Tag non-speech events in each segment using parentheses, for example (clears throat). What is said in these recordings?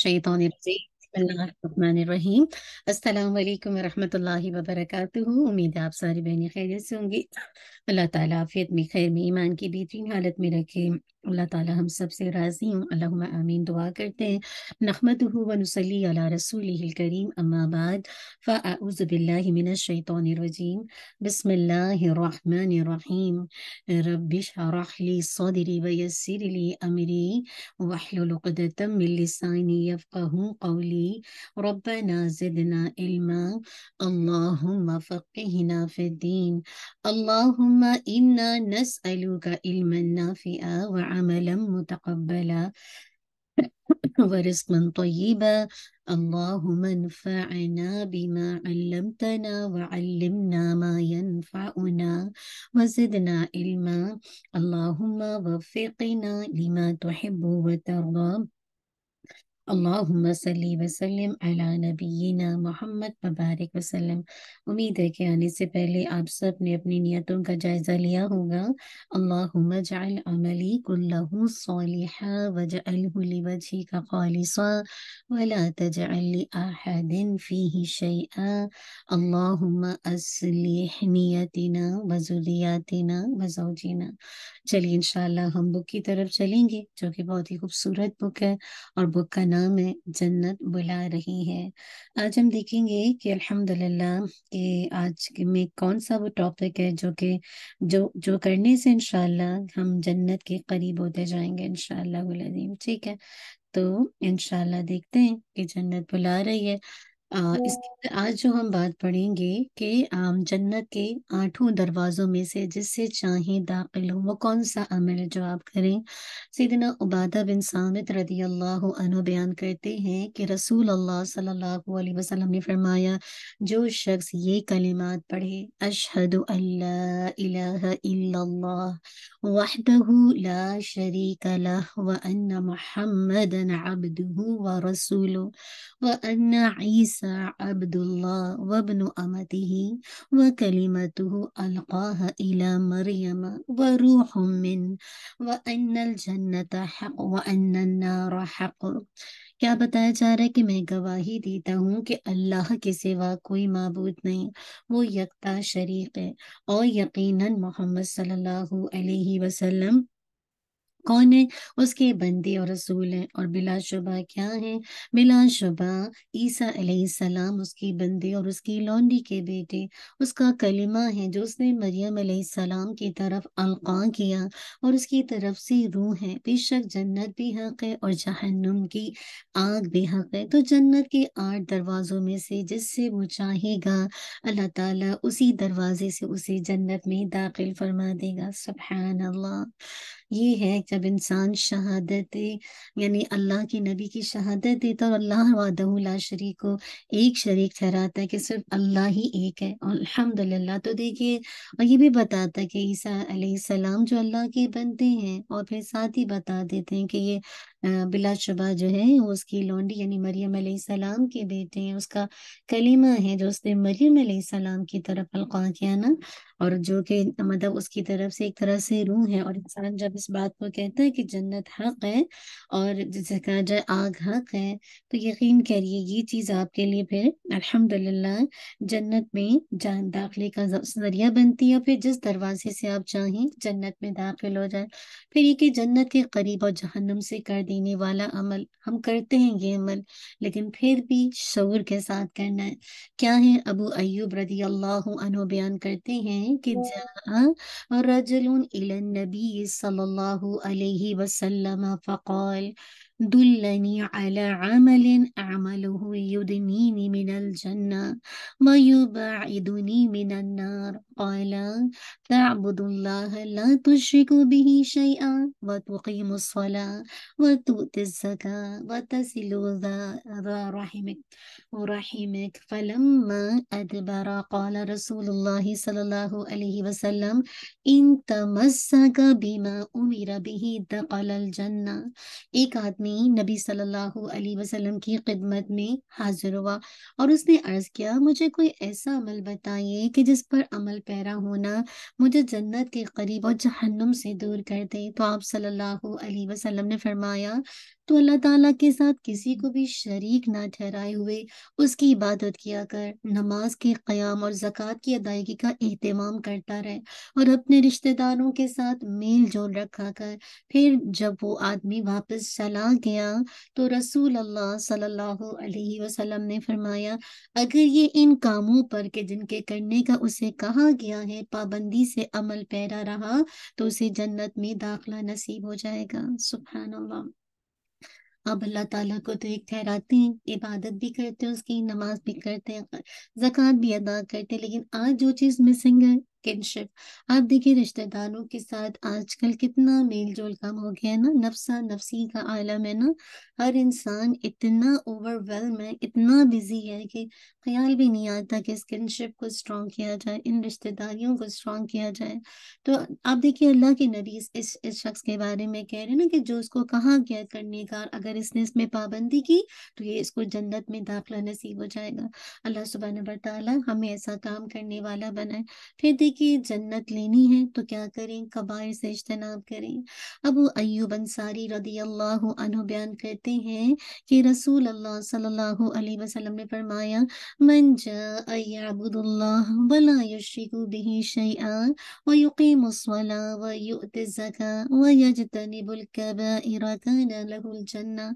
शैतान अस्सलाम वालेकुम रहमतुल्लाहि उम्मीद है आप सारी बहनी खैरियत से होंगी अल्लाह ताला आफियत में खैर में ईमान की बेहतरीन हालत में रखे اللہ تعالی ہم سب سے راضی ہوں اللہم آمین دعا کرتے ہیں نحمده ونسلی علی رسوله الكریم اما بعد فاعوذ باللہ من الشیطان الرجیم بسم اللہ الرحمن الرحیم رب شرح لی صدری ویسر لی امری وحلو لقدتم من لسانی یفقہ قولی ربنا زدنا علما اللہم فقہنا فی الدین اللہم انا نسألوک علما نافئا وعلا عملا متقبلا (laughs) ورزقا طيبا اللهم انفعنا بما علمتنا وعلمنا ما ينفعنا وزدنا علما اللهم وفقنا لما تحب وترضى अल्लाहुम्मा सल्ली वसल्लम अला नबीना मोहम्मद मुबारक वसल्लम उम्मीद है कि आने से पहले आप सब ने अपनी नियतों का जायज़ा लिया होगा अल्लाहुम्मा जाल अमली कुल्लहु सालिहा वजअलहु लिवजहिका खालिसा वला तजअल लि अहदिन फीहि शैआ अल्लाहुम्मा अस्लिह नियतिना व ज़ुर्रियातिना व ज़ौजिना चलिए इंशाल्लाह हम बुक की तरफ चलेंगे जो कि बहुत ही खूबसूरत बुक है और बुक का नाम नाम है जन्नत बुला रही है आज हम देखेंगे कि अल्हम्दुलिल्लाह कि आज में कौन सा वो टॉपिक है जो कि जो जो करने से इंशाल्लाह हम जन्नत के करीब होते जाएंगे इंशाल्लाह ठीक है तो इनशाला देखते हैं कि जन्नत बुला रही है इसके आज जो हम बात पढ़ेंगे कि जन्नत के आठों दरवाजों में से जिससे चाहे दाखिल हो वो कौन सा अमल है करें सीधना उबादा बिन सामित रदी अल्लाह अनु बयान करते हैं कि रसूल अल्लाह सल्लल्लाहु अलैहि वसल्लम ने फरमाया जो शख्स ये कलिमात पढ़े अशहद शरीक व अन्न मुहम्मदन व रसूलु व अन्न ईसा عبد الله وابن أمته وكلمته ألقاها إلى مريم وروح من وأن الجنة حق وأن النار حق بتایا جا رہا ہے کہ میں گواہی دیتا ہوں کہ اللہ کے سوا کوئی معبود نہیں وہ یکتا شریک ہے اور یقیناً محمد صلی اللہ علیہ وسلم कौन है उसके बंदे और रसूल हैं और बिलाशुबा क्या है बिलाशुबा ईसा सलाम उसके बंदे और उसकी लौंडी के बेटे उसका कलिमा है जो उसने मरियम सलाम की तरफ अलका किया और उसकी तरफ से रूह है बेशक जन्नत भी हक है और जहन्नुम की आग भी हक है तो जन्नत के आठ दरवाज़ों में से जिससे वो चाहेगा अल्लाह ताला उसी दरवाजे से उसे जन्नत में दाखिल फरमा देगा सुबह अल्लाह ये है जब इंसान शहादत यानी अल्लाह की नबी की शहादत देता और अल्लाह वादहुला शरीक को एक शरीक ठहराता है कि सिर्फ अल्लाह ही एक है और अल्हम्दुलिल्लाह तो देखिए और ये भी बताता है कि ईसा सलाम जो अल्लाह के बनते हैं और फिर साथ ही बता देते हैं कि ये बिला शुबा जो है उसकी लौंडी यानी मरियम सलाम के बेटे हैं उसका कलीमा है जो उसने मरियम सलाम की तरफ अलखा किया ना और जो कि मतलब उसकी तरफ से एक तरह से रूह है और इंसान जब इस बात को कहता है कि जन्नत हक है और जिसे कहा जाए आग हक है तो यकीन करिए ये चीज़ आपके लिए फिर अल्हम्दुलिल्लाह जन्नत में जान दाखिले का जरिया बनती है फिर जिस दरवाजे से आप चाहें जन्नत में दाखिल हो जाए फिर ये कि जन्नत के करीब और जहनम से कर देने वाला अमल हम करते हैं ये अमल लेकिन फिर भी शौर के साथ करना है क्या है अबू अयूब रदी अल्लाह बयान करते हैं कि हाँ। जहाँ नबी सल्लल्लाहु अलैहि वसल्लम फ़कौल دلني على عمل أعمله يدنيني من الجنة ما ويبعدني من النار قال تعبد الله لا تشرك به شيئا وتقيم الصلاة وتؤتي الزكاة وتسل ذا رحمك ورحمك فلما أدبر قال رسول الله صلى الله عليه وسلم إن تمسك بما أمر به دخل الجنة एक आदमी ताबीन नबी सल्लल्लाहु अलैहि वसल्लम की खिदमत में हाजिर हुआ और उसने अर्ज किया मुझे कोई ऐसा अमल बताइए कि जिस पर अमल पैरा होना मुझे जन्नत के करीब और जहन्नुम से दूर कर दे तो आप सल्लल्लाहु अलैहि वसल्लम ने फरमाया तो अल्लाह ताला के साथ किसी को भी शरीक ना ठहराए हुए उसकी इबादत किया कर नमाज के क्याम और जक़ात की अदायगी का अहतमाम करता रहे और अपने रिश्तेदारों के साथ मेल जोल रखा कर फिर जब वो आदमी वापस चला गया तो रसूल अल्लाह सल्लल्लाहु अलैहि वसल्लम ने फरमाया अगर ये इन कामों पर के जिनके करने का उसे कहा गया है पाबंदी से अमल पैरा रहा तो उसे जन्नत में दाखिला नसीब हो जाएगा सुबहान अल्लाह आप अल्लाह ताला को तो एक ठहराते हैं इबादत भी करते हैं उसकी नमाज भी करते हैं जक़ात भी अदा करते हैं लेकिन आज जो चीज़ मिसिंग है किनशिप आप देखिए रिश्तेदारों के साथ आजकल कितना मेल जोल कम हो गया है ना नफसा नफसी का आलम है ना हर इंसान इतना ओवरवेलम है इतना बिजी है कि ख्याल भी नहीं आता कि इस किनशिप को स्ट्रॉन्ग किया जाए इन रिश्तेदारियों को स्ट्रॉन्ग किया जाए तो आप देखिए अल्लाह के नरीस इस इस शख्स के बारे में कह रहे हैं ना कि जो उसको कहाँ गया करने का अगर इसने इसमें पाबंदी की तो ये इसको जन्नत में दाखिला नसीब हो जाएगा अल्लाह सुबहान तला हमें ऐसा काम करने वाला बनाए फिर देखिए कि जन्नत लेनी है तो क्या करें कबाइर से इज्तनाब करें अब अयुब अंसारी रदी अल्लाह अनु बयान करते हैं कि रसूल अल्लाह सल्लल्लाहु अलैहि वसल्लम ने फरमाया मन जा जाबुदुल्लाह वला युशरिकु बिही शैआ व युकीमु सला व युति ज़का व यजतनिबुल कबाइर काना लहुल जन्ना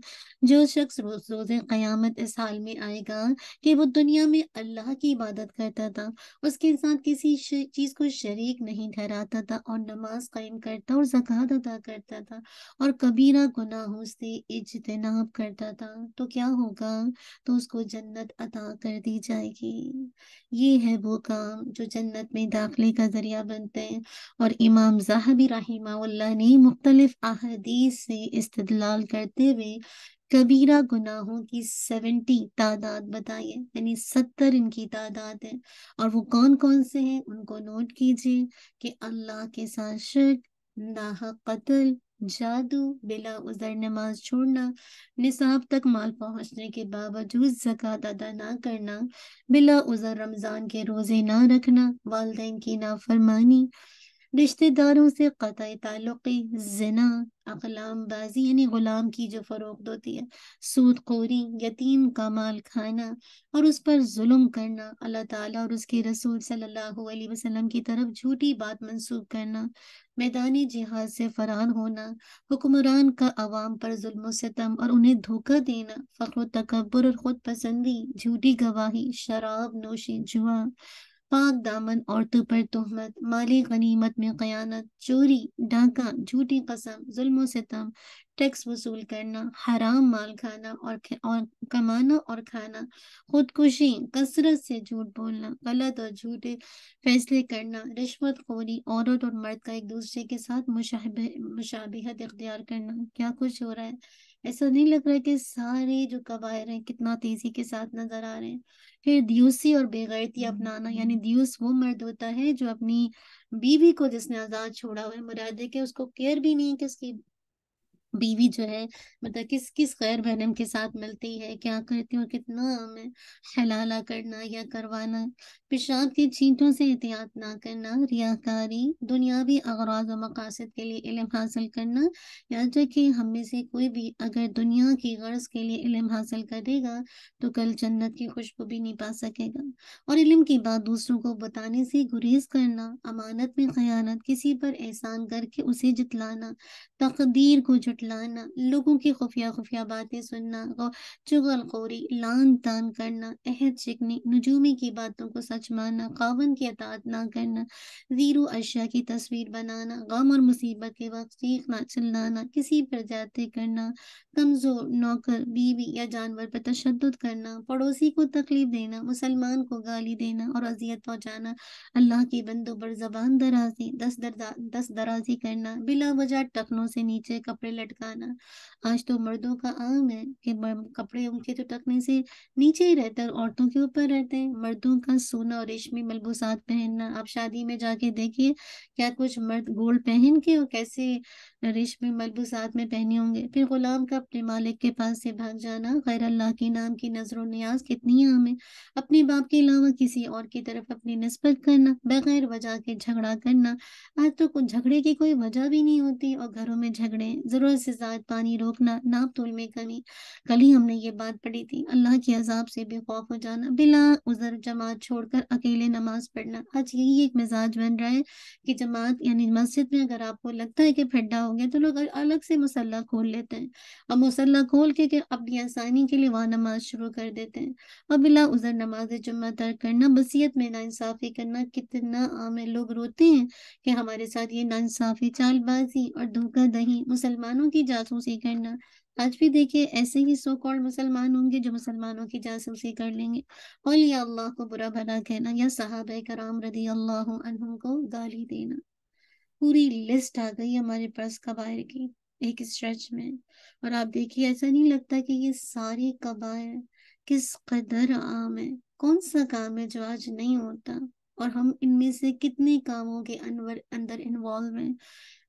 जो शख्स रोज क़यामत इस हाल में आएगा कि वो दुनिया में अल्लाह की इबादत करता था उसके साथ किसी चीज चीज को शरीक नहीं ठहराता था और नमाज कायम करता और जक़ात अदा करता था और कबीरा गुनाहों से इजतनाब करता था तो क्या होगा तो उसको जन्नत अदा कर दी जाएगी ये है वो काम जो जन्नत में दाखिले का जरिया बनते हैं और इमाम जहाबी रही ने मुख्तलिफ अहदीस से इस्तलाल करते हुए कबीरा गुनाहों की सेवेंटी तादाद बताइए यानी सत्तर इनकी तादाद है और वो कौन कौन से हैं उनको नोट कीजिए कि अल्लाह के साथ शर्क नाहक कत्ल जादू बिला उजर नमाज छोड़ना निसाब तक माल पहुंचने के बावजूद जक़ात अदा ना करना बिला उजर रमज़ान के रोज़े ना रखना वालदेन की नाफरमानी रिश्तेदारों से कतः ताल्लुक़ी जना अकलाम बाजी यानी गुलाम की जो फरोख होती है खोरी यतीम का माल खाना और उस पर जुल्म करना अल्लाह ताला और उसके रसूल सल्लल्लाहु अलैहि वसल्लम की तरफ झूठी बात मंसूब करना मैदानी जिहाद से फरार होना हुक्मरान का अवाम पर जुल्म सितम और उन्हें धोखा देना फ़ख्र तकबर और खुद पसंदी झूठी गवाही शराब नोशी जुआ पाक दामन औरतों पर तोहमत माली गनीमत में कयानत चोरी डाका झूठी कसम जुल्म सितम टैक्स वसूल करना हराम माल खाना और, और कमाना और खाना खुदकुशी कसरत से झूठ बोलना गलत और झूठे फैसले करना रिश्वत खोरी औरत और मर्द का एक दूसरे के साथ मुशाबहत इख्तियार करना क्या कुछ हो रहा है ऐसा नहीं लग रहा है कि सारे जो कबायर हैं कितना तेजी के साथ नजर आ रहे हैं फिर दियूसी और बेगैरती हम्म, अपनाना हम्म। यानी दियूस वो मर्द होता है जो अपनी बीवी को जिसने आजाद छोड़ा हुआ है मुरादे के उसको केयर भी नहीं है कि उसकी बीवी जो है मतलब किस किस गैर महरम के साथ मिलती है क्या करती और कितना हमें हलाला करना या करवाना पेशाब के छींटों से एहतियात ना करना रियाकारी दुनियावी अगराज और मकासद के लिए इलम हासिल करना यहाँ जो कि हम में से कोई भी अगर दुनिया की गर्ज के लिए इलम हासिल करेगा तो कल जन्नत की खुशबू भी नहीं पा सकेगा और इलम की बात दूसरों को बताने से गुरेज करना अमानत में खयानत किसी पर एहसान करके उसे जितलाना तकदीर को जुट बतलाना लोगों की खुफिया खुफिया बातें सुनना चुगल खोरी लान तान करना अहद शिकनी नजूमी की बातों को सच मानना कावन की अतात ना करना जीरो अशिया की तस्वीर बनाना गम और मुसीबत के वक्त चीखना चिल्लाना किसी पर जाते करना कमज़ोर नौकर बीवी या जानवर पर तशद करना पड़ोसी को तकलीफ देना मुसलमान को गाली देना और अजियत पहुँचाना अल्लाह के बंदों पर जबान दराजी दस दराजी करना बिला वजह टखनों से नीचे कपड़े लटका भटकाना आज तो मर्दों का आम है कि कपड़े उनके तो टकने से नीचे ही रहते हैं औरतों के ऊपर रहते हैं मर्दों का सोना और रेशमी मलबूसात पहनना आप शादी में जाके देखिए क्या कुछ मर्द गोल्ड पहन के और कैसे रेशमी मलबूसात में पहने होंगे फिर गुलाम का अपने मालिक के पास से भाग जाना गैर अल्लाह के नाम की नजर न्याज कितनी आम है अपने बाप के अलावा किसी और की तरफ अपनी नस्बत करना बगैर वजह के झगड़ा करना आज तो झगड़े की कोई वजह भी नहीं होती और घरों में झगड़े जरूर से ज्यादा पानी रोकना नाप तोल में कमी कल ही हमने ये बात पढ़ी थी अल्लाह के अजाब से बेखौफ हो जाना बिला उजर जमात छोड़कर अकेले नमाज पढ़ना आज यही एक मिजाज बन रहा है कि जमात यानी मस्जिद में अगर आपको लगता है कि फड्डा हो गया तो लोग अलग से मुसल्ला खोल लेते हैं और मुसल्ला खोल के, के अपनी आसानी के लिए वहाँ नमाज शुरू कर देते हैं और बिला उजर नमाज जुम्मा तर्क करना बसीयत में नाानसाफ़ी करना कितना आम लोग रोते हैं कि हमारे साथ ये नाानसाफ़ी चालबाजी और धोखा दही मुसलमानों मुसलमानों की जासूसी करना आज भी देखिए ऐसे ही सो कॉल्ड मुसलमान होंगे जो मुसलमानों की जासूसी कर लेंगे और या अल्लाह को बुरा भला कहना या साहब कराम रदी अल्लाह को गाली देना पूरी लिस्ट आ गई हमारे पास कबायर की एक स्ट्रेच में और आप देखिए ऐसा नहीं लगता कि ये सारे कबायर किस कदर आम है कौन सा काम है जो आज नहीं होता और हम इनमें से कितने कामों के अनवर अंदर इन्वॉल्व हैं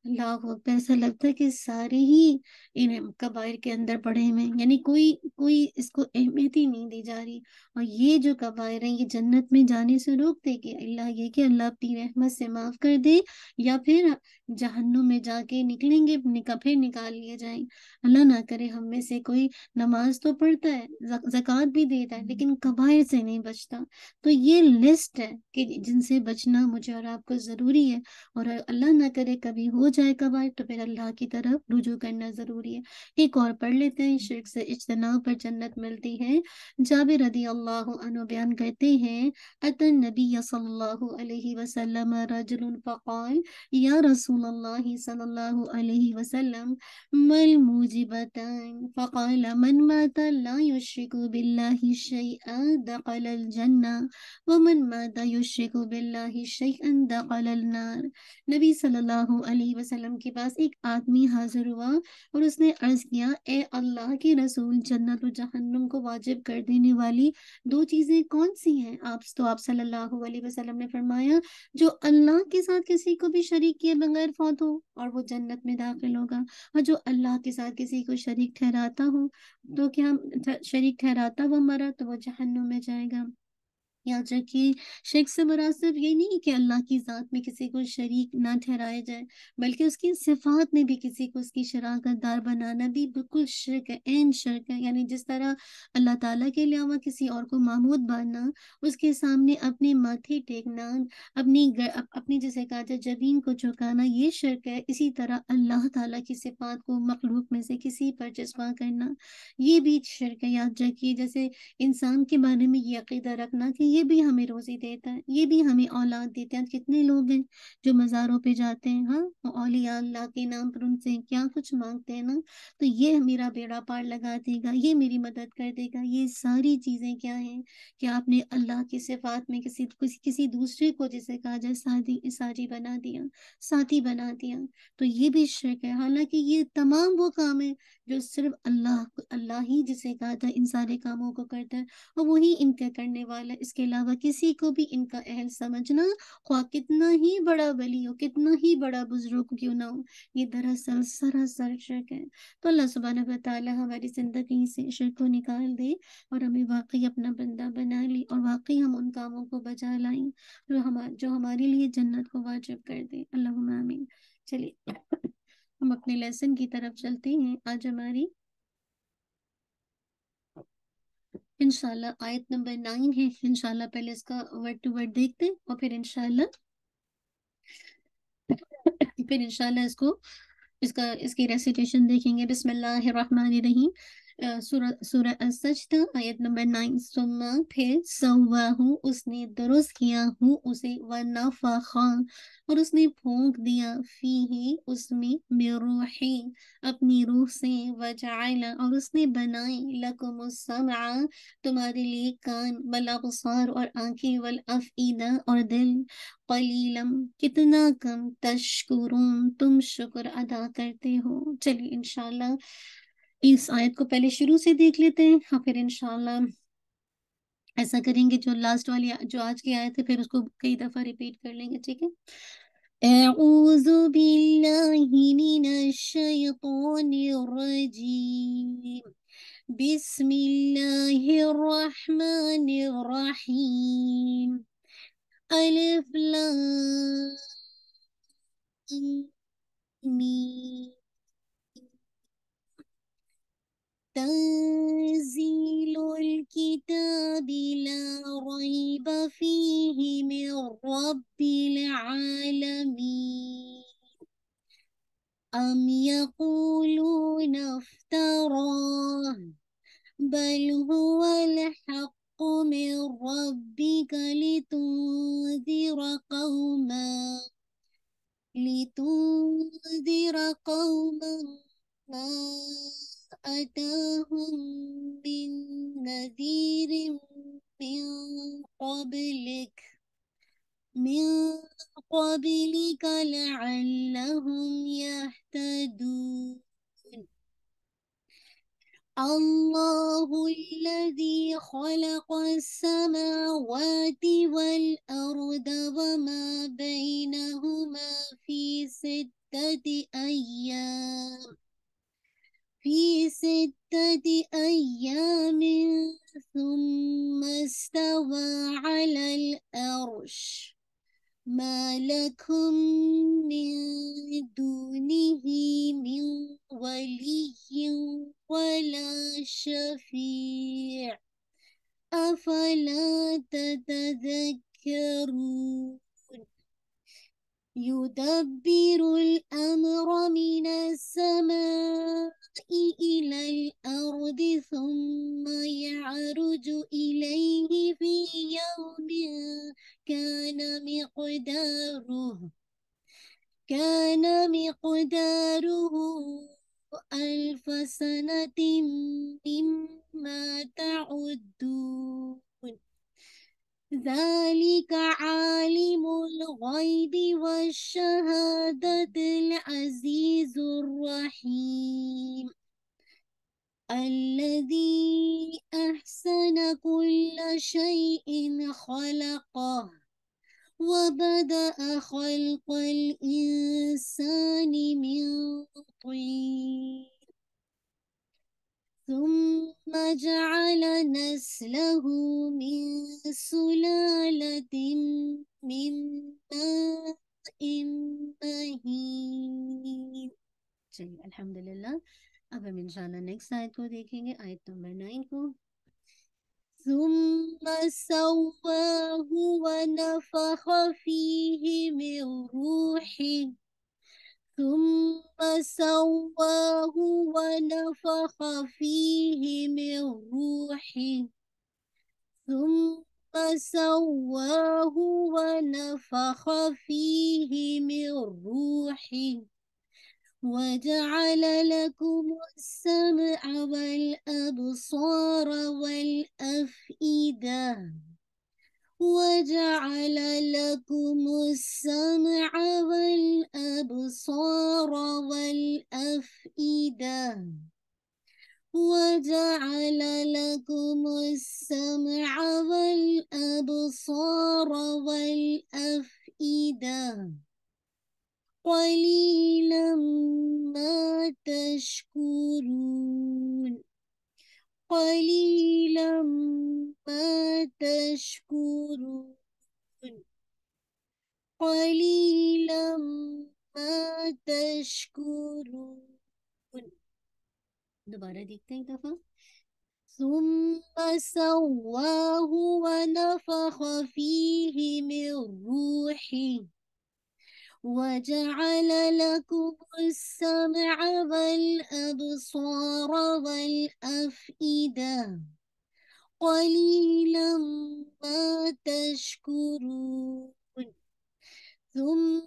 अल्लाह अकबर ऐसा लगता है कि सारे ही इन कबायर के अंदर पड़े हुए यानी कोई कोई इसको अहमियत ही नहीं दी जा रही और ये जो कबायर है ये जन्नत में जाने से रोक कि अल्लाह ये कि अल्लाह अपनी रहमत से माफ कर दे या फिर जहन्नुम में जाके निकलेंगे निका फिर निकाल लिए जाए अल्लाह ना करे हम में से कोई नमाज तो पढ़ता है जक़ात भी देता है लेकिन कबायर से नहीं बचता तो ये लिस्ट है कि जिनसे बचना मुझे और आपको ज़रूरी है और अल्लाह ना करे कभी हो जाए कबार तो फिर अल्लाह की तरफ रुजू करना ज़रूरी है एक और पढ़ लेते हैं शिरक से इजतना पर जन्नत मिलती है जाब रदी अल्लाह बयान कहते हैं अतन नबी सल्लल्लाहु अलैहि वसल्लम फ़क़ाल या रसूल अलैहि वसल्लम मल फ़क़ाल मन दखल जन्ना वमन नबी सल्लल्लाहु अलैहि वसल्लम के पास एक आदमी हाजिर हुआ और उसने अर्ज किया ए अल्लाह के रसूल जन्नत और जहन्नम को वाजिब कर देने वाली दो चीजें कौन सी हैं आप तो आप सल्लल्लाहु अलैहि वसल्लम ने फरमाया जो अल्लाह के साथ किसी को भी शरीक किए बगैर फौत हो और वो जन्नत में दाखिल होगा और जो अल्लाह के साथ किसी को शरीक ठहराता हो तो क्या शरीक ठहराता वो मरा तो वो जहन्नुम में जाएगा याद रखिए कि शेख से मरा सिर्फ ये नहीं कि अल्लाह की ज़ात में किसी को शरीक ना ठहराया जाए बल्कि उसकी सिफात में भी किसी को उसकी शराकत दार बनाना भी बिल्कुल शर्क है एन शर्क है यानी जिस तरह अल्लाह ताला के अलावा किसी और को मामूद बांधना उसके सामने अपने माथे टेकना अपनी गर, अप, अपनी जैसे कहा जाए जबीन को झुकाना ये शर्क है इसी तरह अल्लाह ताला की सिफात को मखलूक में से किसी पर जज्बा करना ये भी शर्क है याद रखिए जैसे इंसान के बारे में ये अकीदा रखना कि ये भी हमें रोज़ी देता है ये भी हमें औलाद देता है कितने लोग हैं जो मज़ारों पे जाते हैं हाँ औलिया अल्लाह के नाम पर उनसे क्या कुछ मांगते हैं ना तो ये मेरा बेड़ा पार लगा देगा ये मेरी मदद कर देगा ये सारी चीज़ें क्या हैं कि आपने अल्लाह की सिफात में किसी किसी किसी दूसरे को जिसे कहा जाए साधी साजी बना दिया साथी बना दिया तो ये भी शक है हालांकि ये तमाम वो काम है जो सिर्फ अल्लाह अल्लाह ही जिसे कहा था इन सारे कामों को करता है और वही इनका करने वाला इसके अलावा किसी को भी इनका अहल समझना ख्वा कितना ही बड़ा वली हो कितना ही बड़ा बुजुर्ग क्यों ना हो ये दरअसल सरासर शर्क है तो अल्लाह सुबहाना बताला हमारी ज़िंदगी से शर्क को निकाल दे और हमें वाकई अपना बंदा बना ले और वाकई हम उन कामों को बचा लाएं जो हमारे जो हमारे लिए जन्नत को वाजिब कर दे अल्लाह चलिए (laughs) हम अपने लेसन की तरफ चलते हैं आज हमारी इनशाला आयत नंबर नाइन है इनशाला पहले इसका वर्ड टू वर्ड देखते हैं और फिर इनशाला फिर इनशाला इसको इसका इसकी रेसिटेशन देखेंगे बिस्मिल्लाहिर्रहमानिर्रहीम सूरज आयत नंबर नाइन सुनना फिर सवा उसने दुरुस्त किया हूँ उसे व नफा और उसने फूक दिया फी ही उसमें मेरू अपनी रूह से वजायला और उसने बनाए लकुम तुम्हारे लिए कान बलासार और आंखें वल अफीदा और दिल कलीलम कितना कम तशकुरून तुम शुक्र अदा करते हो चलिए इनशाला इस आयत को पहले शुरू से देख लेते हैं और हाँ, फिर इनशाला ऐसा करेंगे जो लास्ट वाली जो आज की आयत है फिर उसको कई दफा रिपीट कर लेंगे ठीक है أعوذ بالله من الشيطان الرجيم بسم الله الرحمن الرحيم ألف لام ميم تنزيل الكتاب لا ريب فيه من رب العالمين أم يقولون افتراه بل هو الحق من ربك لتنذر قوما لتنذر قوما ما أتاهم من نذير من قبلك من قبلك لعلهم يهتدون الله الذي خلق السماوات والأرض وما بينهما في ستة أيام في ستة أيام ثم استوى على الأرش ما لكم من دونه من ولي ولا شفيع أفلا تتذكرون يدبر الأمر من السماء إلى الأرض ثم يعرج إليه في يوم كان مقداره كان مقداره ألف سنة مما تعدون ذلك عالم الغيب والشهادة العزيز الرحيم الذي أحسن كل شيء خلقه وبدأ خلق الإنسان من طين ثم جعل نسله من سلالة من ماء مهين चलिए अल्हम्दुलिल्लाह अब हम इंशाल्लाह नेक्स्ट کو دیکھیں گے आयत نمبر نائن کو ثم سواه ونفخ فيه من روحه ثم سواه ونفخ فيه من روحه ثم سواه ونفخ فيه من روحه وجعل لكم السمع والأبصار والأفئدة وجعل لكم السمع والأبصار والأفئدة وجعل لكم السمع والأبصار والأفئدة قليلا ما تشكرون قليلا ما تشكرون قليلا ما تشكرون दोबारा देखते हैं एक दफा ثم سواه ونفخ فيه من روحه وجعل لكم السمع والأبصار والأفئدة قليلا ما تشكرون ثم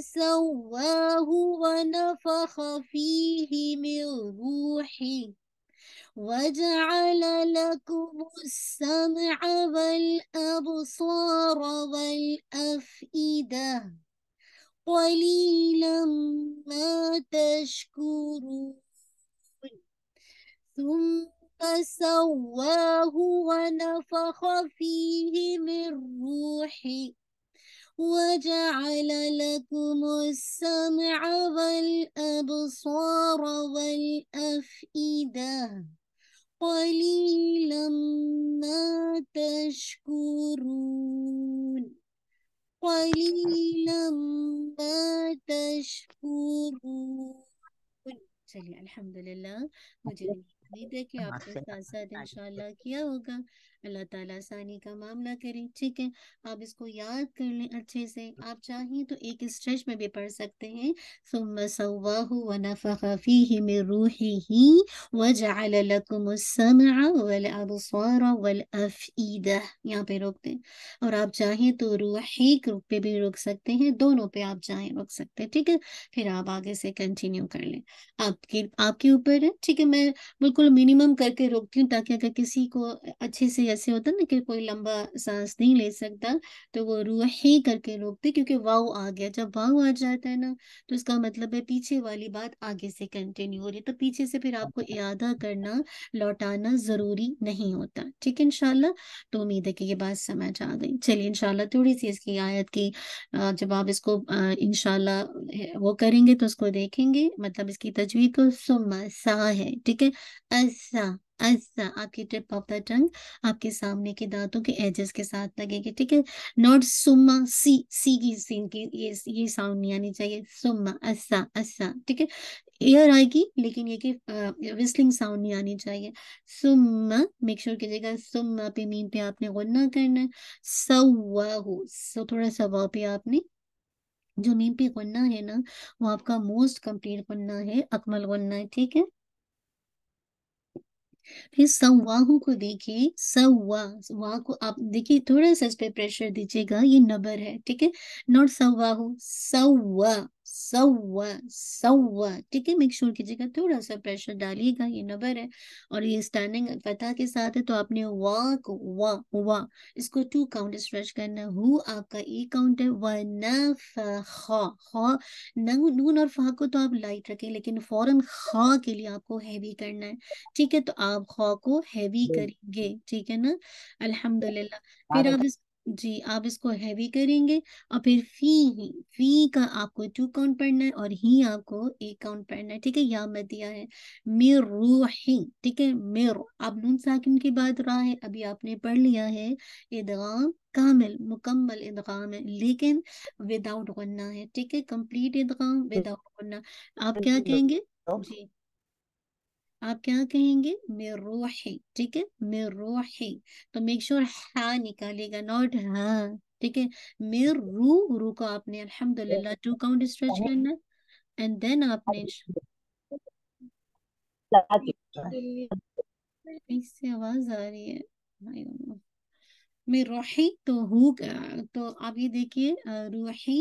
سواه ونفخ فيه من روحه وجعل لكم السمع والأبصار والأفئدة قليلا ما تشكرون ثم سواه ونفخ فيه من روحي وجعل لكم السمع والأبصار والأفئدة قليلا ما تشكرون قليلا ما تشكرون سلي الحمد لله مجدد يا عبد الله سادة إن شاء الله كي अल्लाह ताला आसानी का मामला करें ठीक है आप इसको याद कर लें अच्छे से आप चाहें तो एक स्ट्रेच में भी पढ़ सकते हैं यहाँ पे रोकते और आप चाहें तो रूही ग्रुप पे भी रोक सकते हैं दोनों पे आप चाहें रोक सकते हैं ठीक है फिर आप आगे से कंटिन्यू कर लें आपके आपके ऊपर है ठीक है मैं बिल्कुल मिनिमम करके रोकती हूँ ताकि अगर किसी को अच्छे से जैसे होता ना कि कोई लंबा सांस नहीं ले सकता तो वो रूह ही करके रोकते क्योंकि वाव आ गया जब वाव आ जाता है ना तो उसका मतलब है पीछे वाली बात आगे से कंटिन्यू हो रही है तो पीछे से फिर आपको इरादा अच्छा। करना लौटाना जरूरी नहीं होता ठीक है इनशाला तो उम्मीद है कि ये बात समझ आ गई चलिए इनशाला थोड़ी सी इसकी आयत की जब आप इसको इनशाला वो करेंगे तो उसको देखेंगे मतलब इसकी तजवीज को सुमा सा है ठीक है असा ऐसा आपकी ट्रिप ऑफ द टंग आपके सामने के दांतों के एजेस के साथ लगेगी ठीक है नॉट सुमा सी सी की सीन की ये ये साउंड नहीं आनी चाहिए सुमा ऐसा ऐसा ठीक है एयर आएगी लेकिन ये कि विस्लिंग साउंड नहीं आनी चाहिए सुम मेक श्योर कीजिएगा सुम पे मीन पे आपने गुन्ना करना है सवा हो सो थोड़ा सवा पे आपने जो मीन पे गुन्ना है ना वो आपका मोस्ट कंप्लीट गुन्ना है अकमल गुन्ना है ठीक है फिर संवाहों को देखिए सवा वाह को आप देखिए थोड़ा सा इस पे प्रेशर दीजिएगा ये नबर है ठीक है नॉट सवाहू सवा सवा सवा ठीक है मेक श्योर कीजिएगा थोड़ा सा प्रेशर डालिएगा ये नंबर है और ये स्टैंडिंग फतह के साथ है तो आपने वा को वा वा इसको टू काउंट स्ट्रेच करना हु आपका ई काउंट है व न नून और फा को तो आप लाइट रखें लेकिन फौरन खा के लिए आपको हैवी करना है ठीक है तो आप खा को हैवी करेंगे ठीक है ना अल्हम्दुलिल्लाह फिर आप इस जी आप इसको हैवी करेंगे और फिर फी ही फी का आपको टू काउंट पढ़ना है और ही आपको एक काउंट पढ़ना है ठीक है या मैं दिया है मेरो ही ठीक है मेरो अब नून साकिन की बात रहा है अभी आपने पढ़ लिया है इदगाम कामिल मुकम्मल इदगाम है लेकिन विदाउट गन्ना है ठीक है कंप्लीट इदगाम विदाउट हम्म। गन्ना आप क्या कहेंगे जी आप क्या कहेंगे मेरोही ठीक है मेरोही तो मेक श्योर हा निकालेगा नॉट हा ठीक है मेर रू रू को आपने अल्हम्दुलिल्लाह टू काउंट हाँ। स्ट्रेच करना एंड देन आपने हाँ। आवाज आ रही है में रोही तो हु तो आप ये देखिए रोही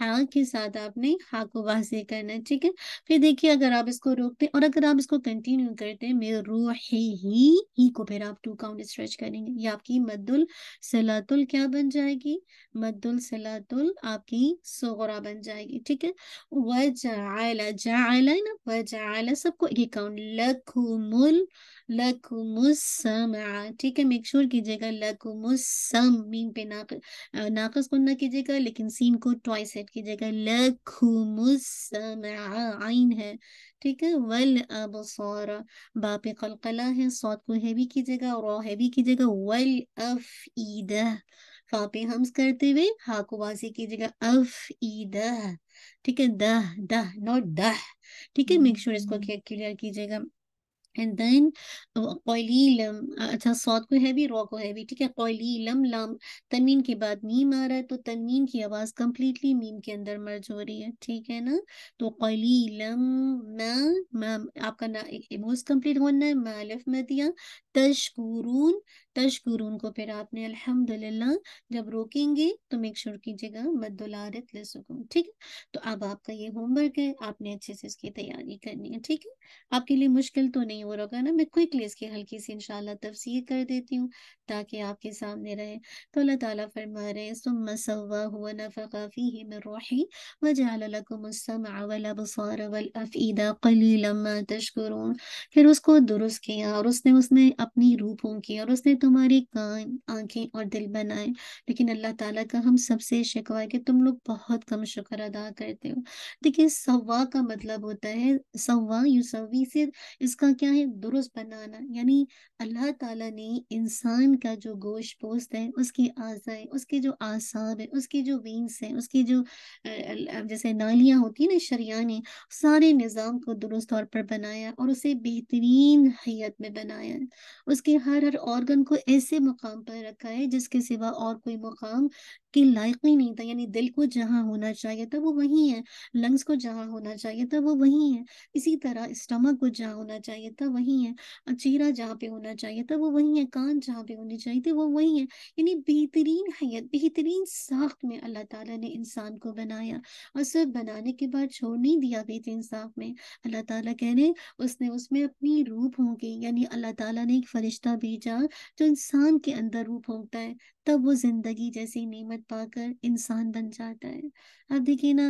हा के साथ आपने हा को वाजे करना है ठीक है फिर देखिए अगर आप इसको रोकते और अगर आप इसको कंटिन्यू करते हैं मेरे रोही ही ही को फिर आप टू काउंट स्ट्रेच करेंगे ये आपकी मद्दुल सलातुल क्या बन जाएगी मद्दुल सलातुल आपकी सोगरा बन जाएगी ठीक है वजाला जाला ना वजाला सबको एक काउंट लखुमुल लखुमुस ठीक है मेक श्योर कीजिएगा लखुमुस सम मीम पे नाक नाकस को ना कीजिएगा लेकिन सीन को ट्वाइस सेट कीजिएगा लखुमुसमाइन है ठीक है वल अब बा बाप कलकला है सौत को हैवी कीजिएगा और हैवी कीजिएगा वल अफ ईद फापे हम्स करते हुए हा को वासी कीजिएगा अफईदा ठीक है दह दह नॉट दह ठीक है मेक श्योर इसको क्लियर hmm. कीजिएगा एंड देन कोयलीलम अच्छा सौद को है भी रॉ को है भी ठीक है कोयलीलम लम तमीन के बाद मीम आ रहा है तो तमीन की आवाज़ कम्प्लीटली मीम के अंदर मर्ज हो रही है ठीक है ना तो कोयलीलम आपका ना मोज कम्प्लीट होना है मालफ में दिया तशकुरून तशकुरून को फिर आपने अल्हम्दुलिल्लाह जब रोकेंगे तो मेक श्योर कीजिएगा मद्दुलारत लसुकुम ठीक है तो अब आपका ये होमवर्क है आपने अच्छे से इसकी तैयारी करनी है ठीक है आपके लिए मुश्किल तो नहीं वो ना मैं क्विकली इसकी हल्की सी इनशाला तफसीर कर देती हूँ ताकि आपके सामने रहे तो अल्लाह ताला फरमा रहे सुम सवा हुआ नफ़ाफ़ी ही मैं रोही व जालकुमसम अवल अबसार अवल अफ़ीदा कलीलम्मा तशकरून फिर उसको दुरुस्त किया और उसने उसने अपनी रूपों की और उसने तुम्हारी कान आंखें और दिल बनाए लेकिन अल्लाह ताला का हम सबसे शिकवा है कि तुम लोग बहुत कम शुक्र अदा करते हो देखिए सवा का मतलब होता है सवा यूसवी से इसका क्या है दुरुस्त बनाना यानी अल्लाह ताला ने इंसान का जो गोश पोस्त है उसकी आजाएं उसके जो आसाब है उसकी जो वीन्स हैं उसकी जो जैसे नालियां होती है ना शरियाने सारे निज़ाम को दुरुस्त तौर पर बनाया और उसे बेहतरीन हैत में बनाया उसके हर हर ऑर्गन को ऐसे मुकाम पर रखा है जिसके सिवा और कोई मुकाम के लायक ही नहीं था यानी दिल को जहाँ होना चाहिए था वो वही है लंग्स को जहाँ होना चाहिए था वो वही है इसी तरह स्टमक को जहाँ होना चाहिए था वही है चेहरा जहाँ पे होना चाहिए था वो वही है कान जहाँ पे होने चाहिए थे वो वही है यानी बेहतरीन हैत बेहतरीन साख में अल्लाह ताला ने इंसान को बनाया और सब बनाने के बाद छोड़ नहीं दिया बेहतरीन साख में अल्लाह ताला कह रहे उसने उसमें अपनी रूप होंगी यानी अल्लाह ताला ने एक फरिश्ता भेजा जो इंसान के अंदर रूप होता है तब वो जिंदगी जैसी नेमत पाकर इंसान बन जाता है अब देखिए ना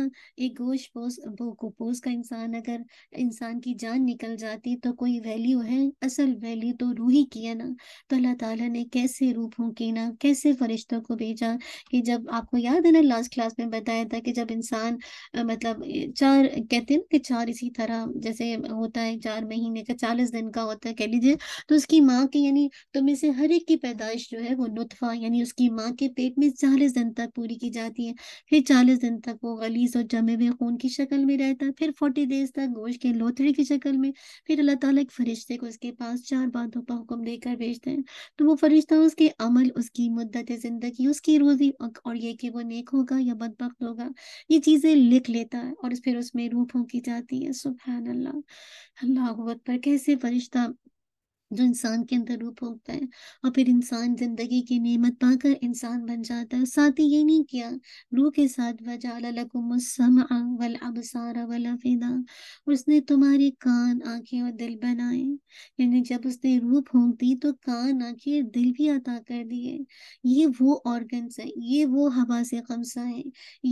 एक गोश पोस वो कुपोस का इंसान अगर इंसान की जान निकल जाती तो कोई वैल्यू है असल वैल्यू तो रूही ही की है ना तो अल्लाह ताला ने कैसे रूपों की ना कैसे फरिश्तों को भेजा कि जब आपको याद है ना लास्ट क्लास में बताया था कि जब इंसान मतलब चार कहते हैं ना कि चार इसी तरह जैसे होता है चार महीने का चालीस दिन का होता है कह लीजिए तो उसकी माँ की यानी तुम्हें तो से हर एक की पैदाइश जो है वो नुतफा यानी उसकी माँ के पेट में चालीस दिन तक पूरी की जाती है फिर चालीस दिन तक वो गलीस और जमे हुए खून की शक्ल में रहता है फिर फोर्टी डेज तक गोश्त के लोथड़ी की शक्ल में फिर अल्लाह ताला एक फरिश्ते को उसके पास चार बातों का हुक्म देकर भेजते हैं तो वो फरिश्ता उसके अमल उसकी मुद्दत जिंदगी उसकी रोजी और ये कि वो नेक होगा या बदबक होगा ये चीजें लिख लेता है और फिर उसमें रूह फूकी जाती है सुबह अल्लाह अल्लाह पर कैसे फरिश्ता जो इंसान के अंदर रूप होता है और फिर इंसान जिंदगी की नेमत पाकर इंसान बन जाता है साथ ही ये नहीं किया रूह के साथ वजाला उसने तुम्हारे कान आंखें और दिल बनाए यानी जब उसने रूप होंग दी तो कान आंखें दिल भी अता कर दिए ये वो ऑर्गन्स है ये वो हवा से कमसा है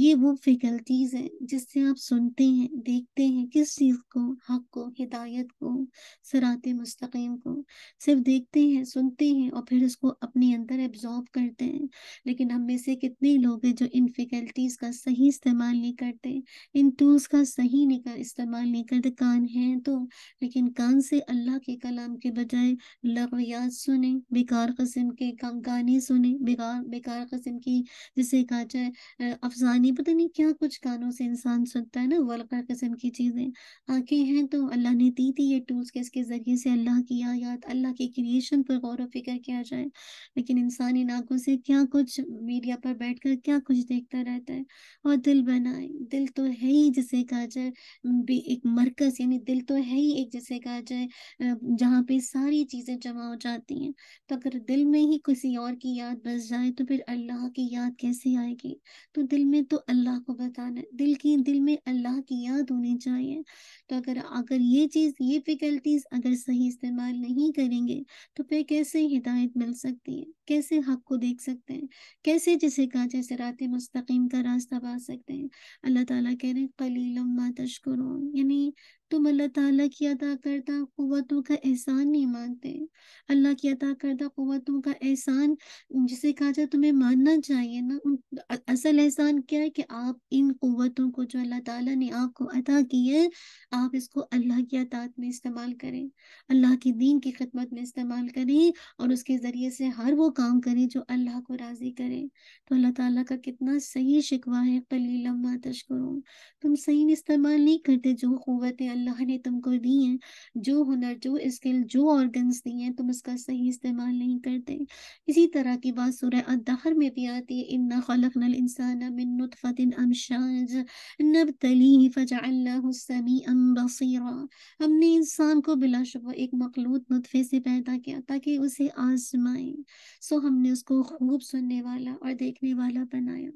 ये वो फैकल्टीज है जिससे आप सुनते हैं देखते हैं किस चीज को हक को हिदायत को सरात मुस्तकीम को सिर्फ देखते हैं सुनते हैं और फिर उसको अपने अंदर एब्जॉर्ब करते हैं लेकिन हम में से कितने लोग हैं जो इन फैकल्टीज का सही इस्तेमाल नहीं करते इन टूल्स का सही नहीं कर इस्तेमाल नहीं करते कान हैं तो लेकिन कान से अल्लाह के कलाम के बजाय लगवियात सुने बेकार कस्म के गाने सुने बेकार बेकार कस्म की जिसे कहा जाए अफजानी पता नहीं क्या कुछ कानों से इंसान सुनता है ना वलकर कस्म की चीज़ें आँखें हैं तो अल्लाह ने दी थी ये टूल्स के इसके ज़रिए से अल्लाह की आयात साथ अल्लाह की क्रिएशन पर गौर व फिक्र किया जाए लेकिन इंसानी नाकों से क्या कुछ मीडिया पर बैठकर क्या कुछ देखता रहता है और दिल बनाए दिल तो है ही जिसे कहा जाए एक मरकज यानी दिल तो है ही एक जिसे कहा जाए जहाँ पे सारी चीज़ें जमा हो जाती हैं तो अगर दिल में ही किसी और की याद बस जाए तो फिर अल्लाह की याद कैसे आएगी तो दिल में तो अल्लाह को बताना दिल की दिल में अल्लाह की याद होनी चाहिए तो अगर अगर ये चीज़ ये फैकल्टीज अगर सही इस्तेमाल नहीं नहीं करेंगे तो फिर कैसे हिदायत मिल सकती है कैसे हक को देख सकते हैं कैसे जिसे कहा जैसे रात मुस्तकीम का रास्ता पा सकते हैं अल्लाह ताला कह रहे हैं कलीलम्मा तश्कुरून यानी तुम अल्लाह ताला की अदा करदा का एहसान नहीं मानते अल्लाह की अदा करता का एहसान जिसे कहा जाए तुम्हें मानना चाहिए ना असल एहसान क्या है कि आप इन कुतों को जो अल्लाह ताला ने आपको अदा की है आप इसको अल्लाह की अतात में इस्तेमाल करें अल्लाह के दीन की खिदमत में इस्तेमाल करें और उसके ज़रिए से हर वो काम करें जो अल्लाह को राजी करें तो अल्लाह ताला का कितना सही शिकवा है कली लम्हा तशकरों तुम सही इस्तेमाल नहीं करते जो क़वतें अल्लाह ने तुमको दी हैं जो हुनर जो स्किल जो ऑर्गन्स दिए हैं तुम उसका सही इस्तेमाल नहीं करते इसी तरह की बात सूरह अदहर में भी आती है इन्ना खलक नल इंसान मिन नुतफ़तिन अमशाज नबतलीह फजअल्लाहु समीअन बसीर हमने इंसान को बिलाशुबा एक मखलूत नुतफे से पैदा किया ताकि उसे आजमाए सो हमने उसको खूब सुनने वाला और देखने वाला बनाया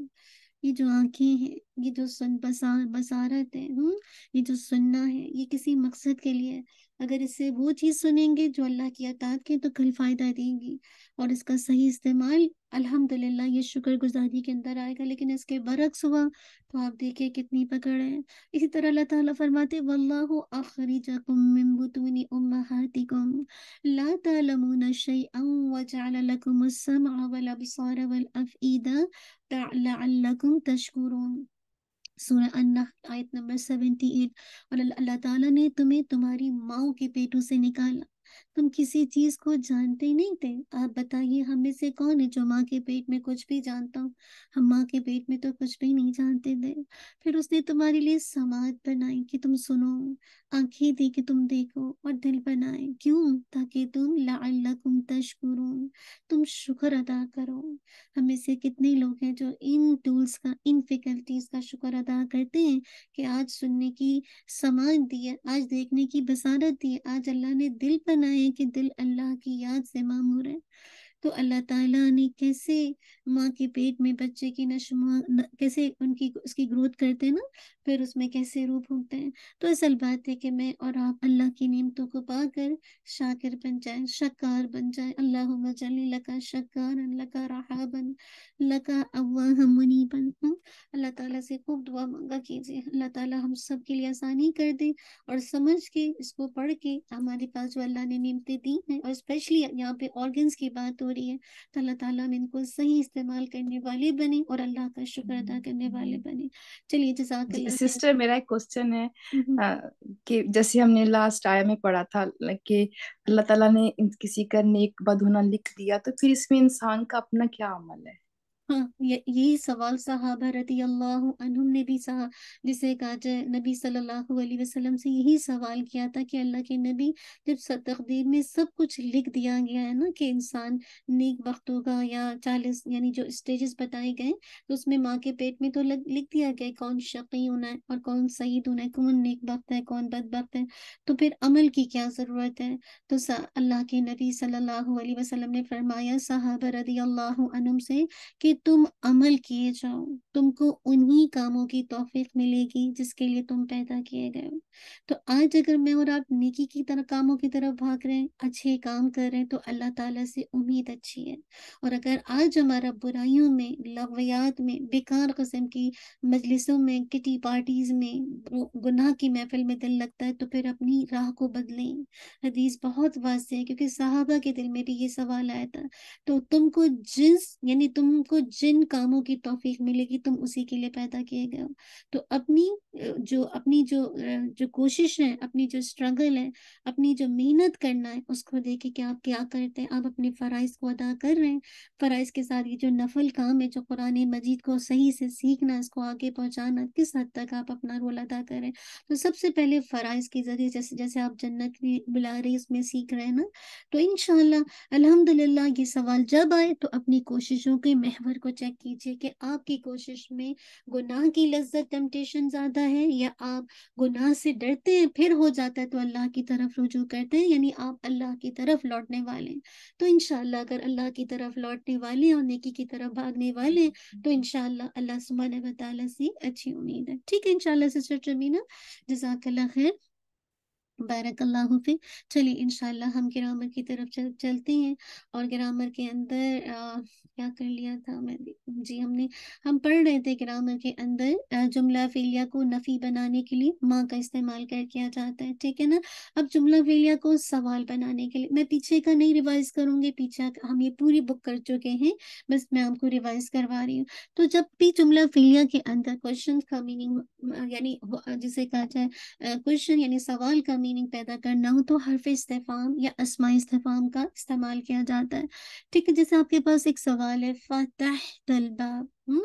ये जो आंखें हैं ये जो सुन बसा बसारत है हुँ? हम्म, ये जो सुनना है ये किसी मकसद के लिए अगर इसे वो चीज़ सुनेंगे जो अल्लाह की अतात के तो कल फ़ायदा देंगी और इसका सही इस्तेमाल अल्हम्दुलिल्लाह ये शुक्र गुजारी के अंदर आएगा लेकिन इसके बरक्स हुआ तो आप देखिए कितनी पकड़ है इसी तरह अल्लाह ताला फरमाते वल्लाहु अखरिजकुम मिन बुतूनि उम्महातिकुम ला तालमून शैअन व जअल लकुम अस-सम'a वल अबसार वल अफईदा लअल्लकुम तशकुरून आयत नंबर 78 और अल्लाह ताला ने तुम्हें तुम्हारी माओ के पेटों से निकाला हम किसी चीज को जानते ही नहीं थे आप बताइए हम में से कौन है जो माँ के पेट में कुछ भी जानता हूँ हम माँ के पेट में तो कुछ भी नहीं जानते थे फिर उसने तुम्हारे लिए समाज बनाई कि तुम सुनो आंखें दी कि तुम देखो और दिल बनाए क्यों ताकि तुम लाकुम तशकुर तुम शुक्र अदा करो हमें से कितने लोग हैं जो इन टूल्स का इन फैकल्टीज का शुक्र अदा करते हैं कि आज सुनने की समाज दी है आज देखने की बसारत दी है आज अल्लाह ने दिल बनाए कि दिल अल्लाह की याद से मामूर है तो अल्लाह ताला ने कैसे माँ के पेट में बच्चे की नशमा कैसे उनकी उसकी ग्रोथ करते हैं ना फिर उसमें कैसे रूप होते हैं तो असल बात है कि मैं और आप अल्लाह की नियमतों को पाकर शाकिर बन जाए शकार बन जाए अल्लाह जली लका शकार लका बन लका अवाह बन हम्म, अल्लाह ताला से खूब दुआ मांगा कीजिए अल्लाह ताला हम सब के लिए आसानी कर दे और समझ के इसको पढ़ के हमारे पास जो अल्लाह ने नियमतें दी हैं और स्पेशली यहाँ पे ऑर्गन्स की बात हो हो रही है तो अल्लाह ताला हम इनको सही इस्तेमाल करने वाले बने और अल्लाह का शुक्र अदा हम्म। करने वाले बने चलिए जजाक सिस्टर मेरा एक क्वेश्चन है हम्म, हम्म। कि जैसे हमने लास्ट आया में पढ़ा था कि अल्लाह ताला ने किसी का नेक बदहुना लिख दिया तो फिर इसमें इंसान का अपना क्या अमल है हाँ यही सवाल सहाबा रती अल्लाह ने भी सहा जिसे काज नबी सल्लल्लाहु अलैहि वसल्लम से यही सवाल किया था कि अल्लाह के नबी जब तकदीर में सब कुछ लिख दिया गया है ना कि इंसान नेक वक्त होगा या चालीस यानी जो स्टेजेस बताए गए तो उसमें माँ के पेट में तो लग, लिख दिया गया कौन शकी होना है और कौन सईद होना है कौन नेक वक्त है कौन बद वक्त है तो फिर अमल की क्या ज़रूरत है तो अल्लाह के नबी सल्लल्लाहु ने फरमाया सहाबा रदी अल्लाह से कि तुम अमल किए जाओ तुमको उन्हीं कामों की तोफीक मिलेगी जिसके लिए तुम पैदा किए गए हो तो आज अगर मैं और आप नेकी की तरह कामों की तरफ भाग रहे हैं अच्छे काम कर रहे हैं तो अल्लाह ताला से उम्मीद अच्छी है और अगर आज हमारा बुराइयों में लगवियात में बेकार कस्म की मजलिसों में किटी पार्टीज में गुनाह की महफिल में दिल लगता है तो फिर अपनी राह को बदलें हदीस बहुत वाज है क्योंकि साहबा के दिल में भी ये सवाल आया था तो तुमको जिस यानी तुमको जिन कामों की तोफीक मिलेगी तुम उसी के लिए पैदा किए गए हो तो अपनी जो अपनी जो जो कोशिश है अपनी जो स्ट्रगल है अपनी जो मेहनत करना है उसको देखे कि आप क्या करते हैं आप अपने फ़राइज को अदा कर रहे हैं फ़राइज के साथ ये जो नफल काम है जो कुरान मजीद को सही से सीखना इसको आगे पहुँचाना किस हद तक आप अपना रोल अदा करें तो सबसे पहले फ़राइज के ज़रिए जैसे जैसे आप जन्नत भी बुला रहे उसमें सीख रहे हैं ना तो इन अल्हम्दुलिल्लाह ये सवाल जब आए तो अपनी कोशिशों के महवर को चेक कीजिए कि आपकी कोशिश में गुनाह की लज्जत टेम्पटेशन ज्यादा है या आप गुनाह से डरते हैं फिर हो जाता है तो अल्लाह की तरफ रुजू करते हैं यानी आप अल्लाह की तरफ लौटने वाले हैं तो इनशाला अगर अल्लाह की तरफ लौटने वाले हैं और नेकी की तरफ भागने वाले हैं तो इनशाला अल्लाह सुबह ने से अच्छी उम्मीद है ठीक है इनशाला सिस्टर जमीना जजाकल्ला खैर बारकल्लाह फिर चलिए इनशाला हम ग्रामर की तरफ चल, चलते हैं और ग्रामर के अंदर आ, क्या कर लिया था मैं जी हमने हम पढ़ रहे थे ग्रामर के अंदर जुमला फेलिया को नफी बनाने के लिए माँ का इस्तेमाल कर किया जाता है ठीक है ना अब जुमला फेलिया को सवाल बनाने के लिए मैं पीछे का नहीं रिवाइज करूंगी पीछे हम ये पूरी बुक कर चुके हैं बस मैं आपको रिवाइज करवा रही हूँ तो जब भी जुमला फेलिया के अंदर क्वेश्चन का मीनिंग यानी जिसे कहा जाए क्वेश्चन यानी सवाल का मीनिंग पैदा करना हो तो हर्फ इस्तेफाम या असमा इस्तेफाम का इस्तेमाल किया जाता है ठीक है जैसे आपके पास एक सवाल है फतह तलबाब हम्म,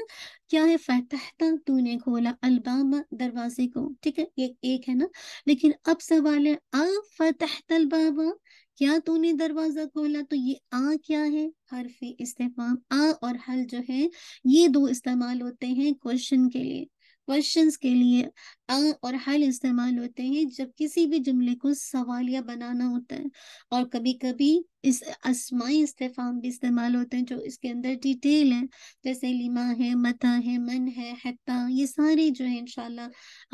क्या है फतहता तूने खोला अलबाब दरवाजे को ठीक है ये एक है ना लेकिन अब सवाल है अ फतह तलबाबा क्या तूने दरवाजा खोला तो ये आ क्या है हरफ इस्तेफाम आ और हल जो है ये दो इस्तेमाल होते हैं क्वेश्चन के लिए क्वेश्चंस के लिए अ और हल इस्तेमाल होते हैं जब किसी भी जुमले को सवालिया बनाना होता है और कभी कभी इस असमाई इस्तेफाम भी इस्तेमाल होते हैं जो इसके अंदर डिटेल है जैसे लिमा है मता है मन है हता ये सारे जो है इनशाला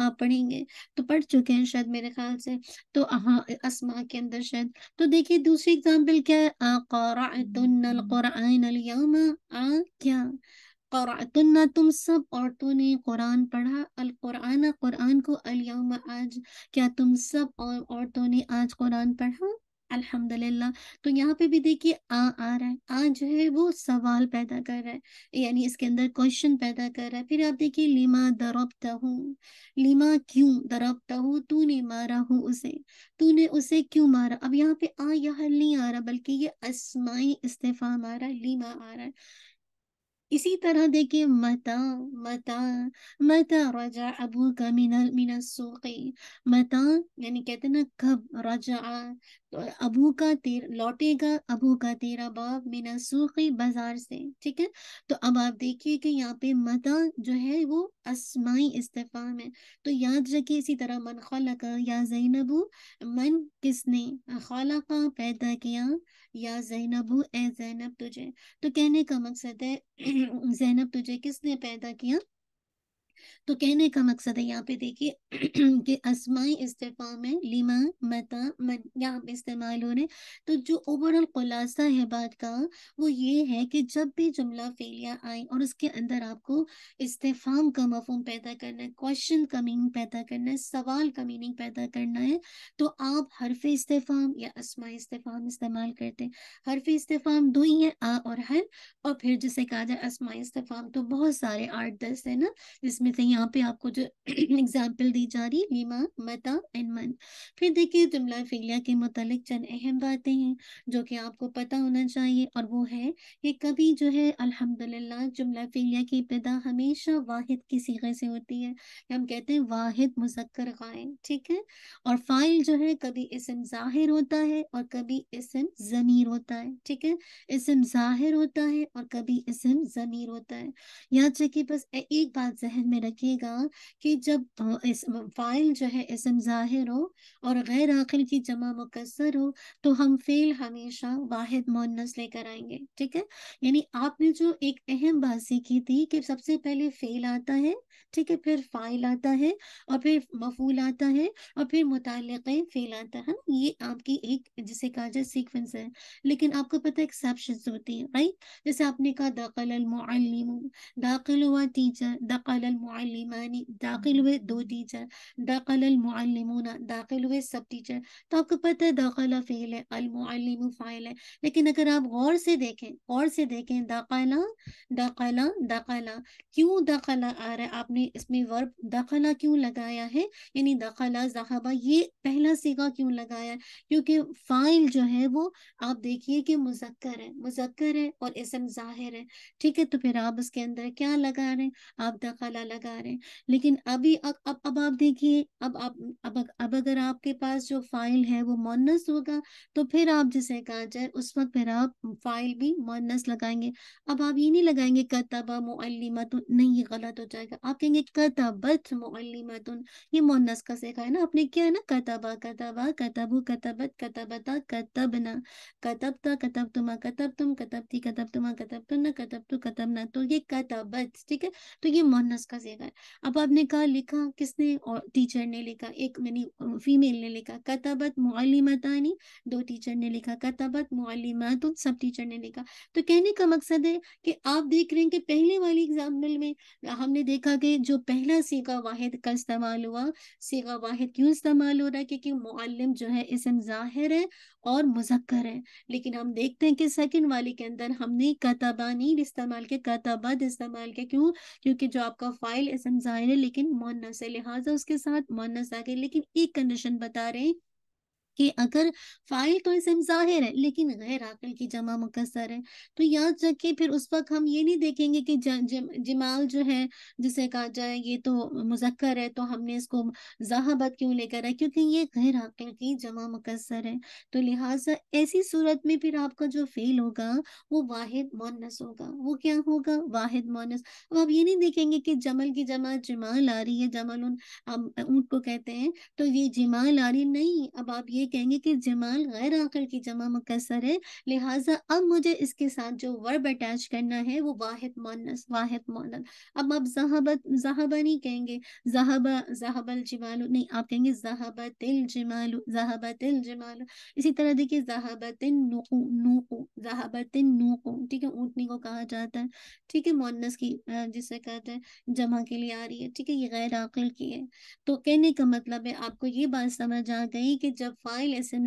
आप पढ़ेंगे तो पढ़ चुके हैं शायद मेरे ख्याल से तो हाँ असमा के अंदर शायद तो देखिए दूसरी एग्जाम्पल क्या है आ क्या क़रातुन्ना तुम सब औरतों ने कुरान पढ़ा अल कुरान कुरान को अलयम आज क्या तुम सब और औरतों ने आज कुरान पढ़ा अल्हम्दुलिल्लाह तो यहाँ पे भी देखिए आ आ रहा है आ जो है वो सवाल पैदा कर रहा है यानी इसके अंदर क्वेश्चन पैदा कर रहा है फिर आप देखिए लिमा दरबता हूँ लिमा क्यों दरबता हूँ तूने मारा हूँ उसे तूने उसे क्यों मारा अब यहाँ पे आ यह नहीं आ रहा बल्कि ये असमाई इस्तेफाम आ रहा है लीमा आ रहा है اسی طرح دیکھیں متا متا متا رجع ابو کا من السوق متا یعنی کہتے ہیں نا کب رجع अबू का तेर लौटेगा अबू का तेरा बाप मीना सूखी बाजार से ठीक है तो अब आप देखिए कि यहाँ पे मदा जो है वो असमाई इस्तेफाम है तो याद रखिए इसी तरह मन खलका या जैनबू मन किसने का पैदा किया या जैनबू ए जैनब तुझे तो कहने का मकसद है (clears throat) जैनब तुझे किसने पैदा किया तो कहने का मकसद है यहाँ पे देखिए (clears throat) कि असमाई इस्तेफा में लिमा मता मन यहाँ पे इस्तेमाल हो रहे तो जो ओवरऑल खुलासा है बात का वो ये है कि जब भी जुमला फेलिया आए और उसके अंदर आपको इस्तेफाम का मफहम पैदा करना है क्वेश्चन का मीनिंग पैदा करना है सवाल का मीनिंग पैदा करना है तो आप हरफ इस्तेफाम या असमाई इस्तेफाम इस्तेमाल करते हैं हरफ इस्तेफाम दो ही है आ और हर और फिर जैसे कहा जाए असमाई इस्तेफाम तो बहुत सारे आठ दस है ना जिसमें में से तो यहाँ पे आपको जो एग्जाम्पल (clears throat) दी जा रही लीमा मता एंड मन फिर देखिए जुमला फिलिया के मुतलिक चंद अहम बातें हैं जो कि आपको पता होना चाहिए और वो है कि कभी जो है अल्हम्दुलिल्लाह जुमला फिलिया की पैदा हमेशा वाहिद की सीखे से होती है हम कहते हैं वाहिद मुजक्कर कायम ठीक है और फाइल जो है कभी इसम जाहिर होता है और कभी इसम जमीर होता है ठीक है इसम जाहिर होता है और कभी इसम जमीर होता है यहाँ चेकिए बस एक बात जहन में में रखिएगा कि जब इस फाइल जो है इसम जाहिर हो और गैर आखिर की जमा मुकसर हो तो हम फेल हमेशा वाहिद मोनस लेकर आएंगे ठीक है यानी आपने जो एक अहम बात सीखी थी कि सबसे पहले फेल आता है ठीक है फिर फाइल आता है और फिर मफूल आता है और फिर मुतल फेल आता है ये आपकी एक जिसे कहा जाए सीक्वेंस है लेकिन आपको पता है एक्सेप्शन होती है राइट जैसे आपने कहा दाखिल दाखिल हुआ टीचर दाखिल मुआलिमानी दाखिल हुए दो टीचर दाखिल अलमुआलिमूना दाखिल हुए सब टीचर तो आपको पता है दाखिला फ़ील है अलमुआलिम फ़ाइल है लेकिन अगर आप गौर से देखें गौर से देखें दाखिला दाखिला दाखिला क्यों दाखिला आ रहा है आपने इसमें वर्ब दाखिला क्यों लगाया है यानी दाखिला जहाबा ये पहला सीगा क्यों लगाया है क्योंकि फ़ाइल जो है वो आप देखिए कि मुजक्कर है मुजक्कर है और इसम जाहिर है ठीक है तो फिर आप उसके अंदर क्या लगा रहे हैं आप दखला लगा रहे हैं लेकिन अभी अ, अब अब आप देखिए अब आप अब, अब अगर आपके पास जो फाइल है वो मोनस होगा तो फिर आप जिसे कहा जाए उस वक्त फिर आप फाइल भी मोनस लगाएंगे अब आप ये नहीं लगाएंगे कतबा मुअल्लिमतुन नहीं ये गलत हो जाएगा आप कहेंगे कतबत मुअल्लिमतुन ये मोनस का सीखा है ना आपने क्या है ना कतबा कतबा कतबु कतबत कतबता कतबना कतबता कतब तुमा कतब तुम कतब थी कतब तुमा कतब तुम ना कतब तू कतब ना तो ये कतबत ठीक है तो ये मोनस का देगा अब आपने कहा लिखा किसने और टीचर ने लिखा एक मैंने फीमेल ने लिखा कतबत मालिमतानी दो टीचर ने लिखा कतबत मालिमत सब टीचर ने लिखा तो कहने का मकसद है कि आप देख रहे हैं कि पहले वाली एग्जाम्पल में हमने देखा कि जो पहला सीगा वाहिद का इस्तेमाल हुआ सीगा वाहिद क्यों इस्तेमाल हो रहा है क्योंकि मुअल्लिम जो है इसम जाहिर है और मुजक्कर है लेकिन हम देखते हैं कि सेकंड वाले के अंदर हमने कतबा नहीं इस्तेमाल किया कतबद इस्तेमाल किया क्यों क्योंकि जो आपका फाइल फाइल इसम जाहिर है लेकिन मोनस है लिहाजा उसके साथ मोनस आ गए लेकिन एक कंडीशन बता रहे हैं कि अगर फाइल तो इसम जाहिर है लेकिन गैर आकल की जमा मुकसर है तो याद रखें फिर उस वक्त हम ये नहीं देखेंगे कि जमाल जो है जिसे कहा जाए ये तो मुजक्कर है तो हमने इसको जहाबत क्यों लेकर है क्योंकि ये गैर आकल की जमा मुकसर है तो लिहाजा ऐसी सूरत में फिर आपका जो फेल होगा वो वाहिद मोनस होगा वो क्या होगा वाहिद मोनस अब आप ये नहीं देखेंगे कि जमल की जमा जमाल आ रही है जमल उन ऊँट को कहते हैं तो ये जमाल आ रही नहीं अब आप ये ये कहेंगे कि जमाल गैर आकल की जमा मुकसर है लिहाजा अब मुझे इसके साथ जो वर्ब अटैच करना है वो वाहिद मोनस वाहिद मोनस अब आप जहाबत जहाबा नहीं कहेंगे जहाबा जहाबल जमालू नहीं आप कहेंगे जहाबा तिल जमालू जहाबा तिल जमालू इसी तरह देखिए जहाबा तिन नूकू नूकू जहाबा तिन नूकू ठीक है ऊँटनी को कहा जाता है ठीक है मोनस की जिसे कहते हैं जमा के लिए आ रही है ठीक है ये गैर आकल की है तो कहने का मतलब है आपको ये बात समझ आ गई कि जब फाइल इसम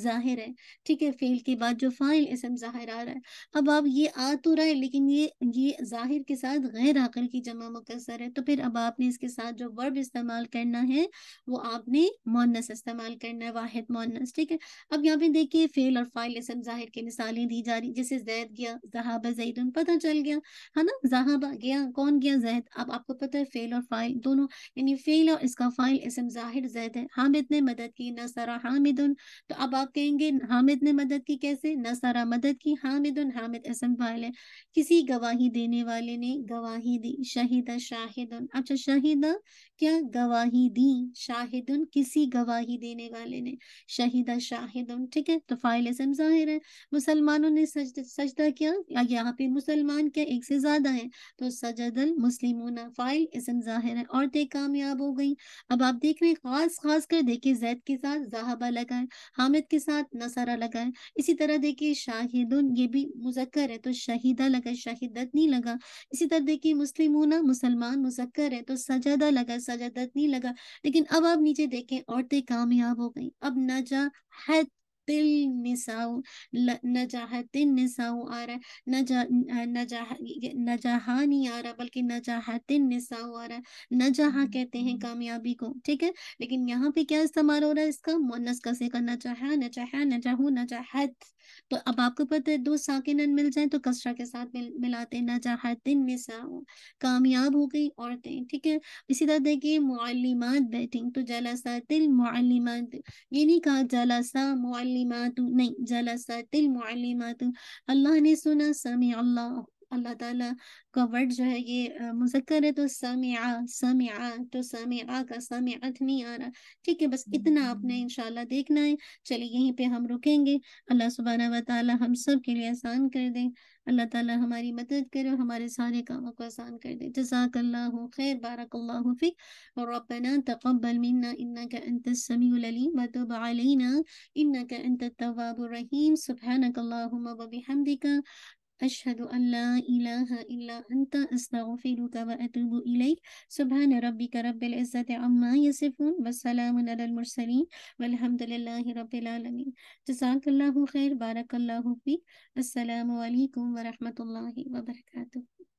जाहिर है ठीक है फेल के बाद जो फाइल इसम जाहिर आ रहा है अब आप ये आ तो रहा है लेकिन ये ये जाहिर के साथ गैर आकल की जमा मुकसर है तो फिर अब आपने इसके साथ जो वर्ब इस्तेमाल करना है वो आपने मोनस इस्तेमाल करना है वाहिद मोनस ठीक है अब यहाँ पे देखिए फेल और फाइल इसम जाहिर की मिसालें दी जा रही जैसे जैद गया जहाबा जैद पता चल गया है ना जहाबा गया कौन गया जैद अब आपको पता है फेल और फाइल दोनों यानी फेल और इसका फाइल इसम जाहिर जैद है हामिद ने मदद की नसरा हामिद हामिदुन तो अब आप कहेंगे हामिद ने मदद की कैसे सारा मदद की हामिदुन हामिद असम फाइल है किसी गवाही देने वाले ने गवाही दी शहीदा शाहिदुन अच्छा शहीदा क्या गवाही दी शाहिद किसी गवाही देने वाले ने शहीदा शाहिदन ठीक है तो फाइल इसम जाहिर है मुसलमानों ने सजद, सजदा किया यहाँ पे मुसलमान क्या एक से ज्यादा है तो सजदल मुस्लिमोना फाइल इसम जाहिर है औरतें कामयाब हो गई अब आप देख रहे हैं खास खास कर देखिए जैद के साथ जहाबा लगा हामिद के साथ नसारा लगाए इसी तरह देखिए शाहिदन ये भी मुजक्कर है तो शहीदा लगा शहीदत नहीं लगा इसी तरह देखिए मुस्लिमोना मुसलमान मुजक्कर है तो सजदा लगा ज्यादा दर्द नहीं लगा लेकिन अब आप नीचे देखें औरतें कामयाब हो गई अब नजा हद तिल निसाऊ नजाहत निसाऊ आ रहा है नजा नजाह नजाहा नहीं आ रहा बल्कि नजाहत निसाऊ आ रहा है नजाहा हम्म, कहते हैं हम्म। कामयाबी को ठीक है लेकिन यहाँ पे क्या इस्तेमाल हो रहा है इसका मोनस कसे का नजाहा नजाहा नजाहू नजाहत तो अब आपको पता है दो साकिन मिल जाए तो कसरा के साथ मिल, मिलाते हैं नजाहत निसाऊ कामयाब हो गई औरतें ठीक है इसी तरह देखिए मुआलिमात बैटिंग तो जलासा तिल मुआलिमात ये नहीं कहा जलासा المعلمات نجلست المعلمات الله نسنا سمع الله अल्लाह ताला का वर्ड जो है ये मुजक्कर है तो समिया समिया तो समिया का समियात नहीं आ रहा ठीक है बस इतना आपने हम्म। इंशाल्लाह देखना है चलिए यहीं पे हम रुकेंगे अल्लाह सुबहाना व ताला हम सब के लिए आसान कर दें अल्लाह ताला हमारी मदद करे और हमारे सारे कामों को आसान कर दे जजाकल्लाहु खैर बारकल्लाहु फिक रब्बना तक़ब्बल मिन्ना इन्नका अंतस समीउल अलीम व तुब अलैना इन्नका अंतत तव्वाबुर रहीम सुब्हानकल्लाहुम्मा व बिहमदिका أشهد أن لا إله إلا أنت أستغفرك وأتوب إليك سبحان ربك رب العزة عما يصفون والسلام على المرسلين والحمد لله رب العالمين جزاك الله خير بارك الله فيك السلام عليكم ورحمة الله وبركاته